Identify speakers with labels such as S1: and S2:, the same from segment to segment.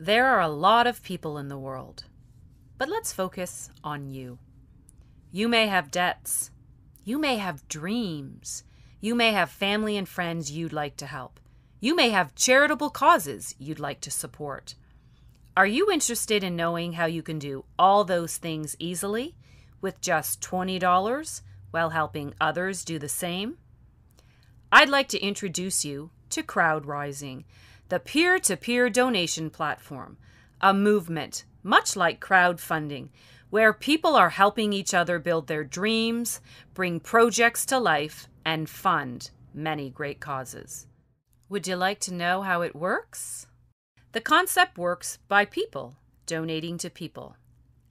S1: There are a lot of people in the world, but let's focus on you. You may have debts. You may have dreams. You may have family and friends you'd like to help. You may have charitable causes you'd like to support. Are you interested in knowing how you can do all those things easily with just $20 while helping others do the same? I'd like to introduce you to crowd rising, the peer to peer donation platform, a movement, much like crowdfunding, where people are helping each other build their dreams, bring projects to life, and fund many great causes. Would you like to know how it works? The concept works by people donating to people,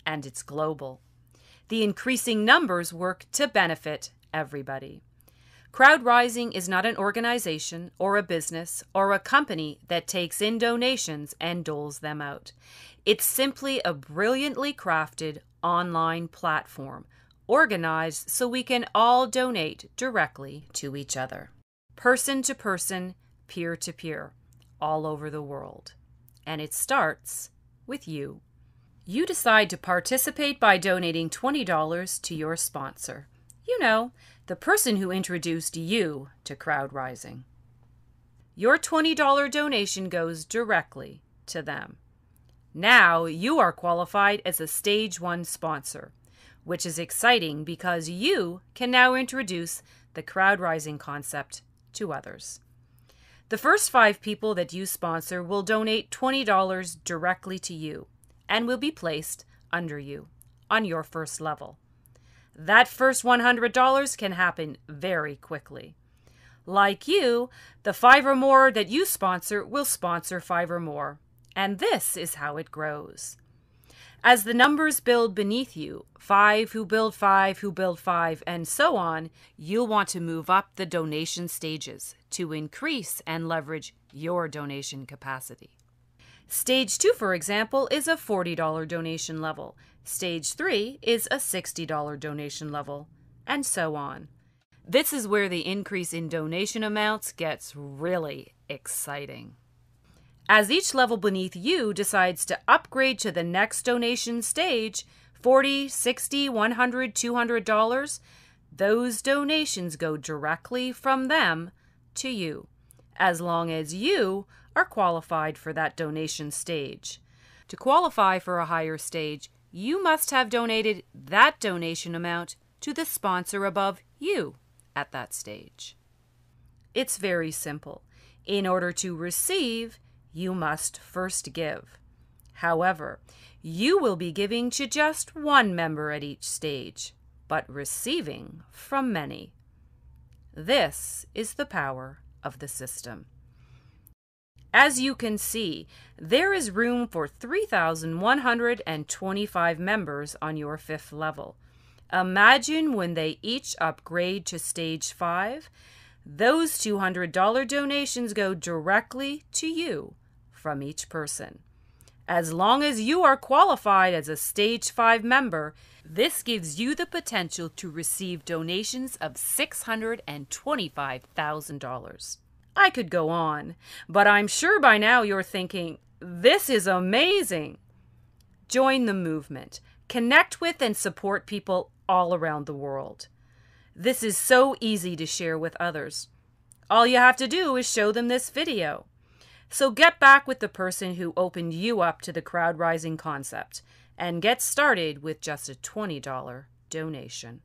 S1: and it's global. The increasing numbers work to benefit everybody. Rising is not an organization or a business or a company that takes in donations and doles them out. It's simply a brilliantly crafted online platform, organized so we can all donate directly to each other, person to person, peer to peer, all over the world. And it starts with you. You decide to participate by donating $20 to your sponsor. You know, the person who introduced you to crowd rising. Your $20 donation goes directly to them. Now you are qualified as a Stage 1 sponsor, which is exciting because you can now introduce the crowd rising concept to others. The first five people that you sponsor will donate $20 directly to you and will be placed under you on your first level. That first $100 can happen very quickly. Like you, the five or more that you sponsor will sponsor five or more. And this is how it grows. As the numbers build beneath you, five who build five who build five, and so on, you'll want to move up the donation stages to increase and leverage your donation capacity. Stage 2, for example, is a $40 donation level. Stage 3 is a $60 donation level, and so on. This is where the increase in donation amounts gets really exciting. As each level beneath you decides to upgrade to the next donation stage, 40, 60, 100, 200 dollars, those donations go directly from them to you as long as you are qualified for that donation stage. To qualify for a higher stage, you must have donated that donation amount to the sponsor above you at that stage. It's very simple. In order to receive, you must first give. However, you will be giving to just one member at each stage, but receiving from many. This is the power of the system. As you can see, there is room for 3,125 members on your fifth level. Imagine when they each upgrade to stage 5, those $200 donations go directly to you from each person. As long as you are qualified as a Stage 5 member, this gives you the potential to receive donations of $625,000. I could go on, but I'm sure by now you're thinking, this is amazing. Join the movement, connect with and support people all around the world. This is so easy to share with others. All you have to do is show them this video. So get back with the person who opened you up to the crowd rising concept and get started with just a $20 donation.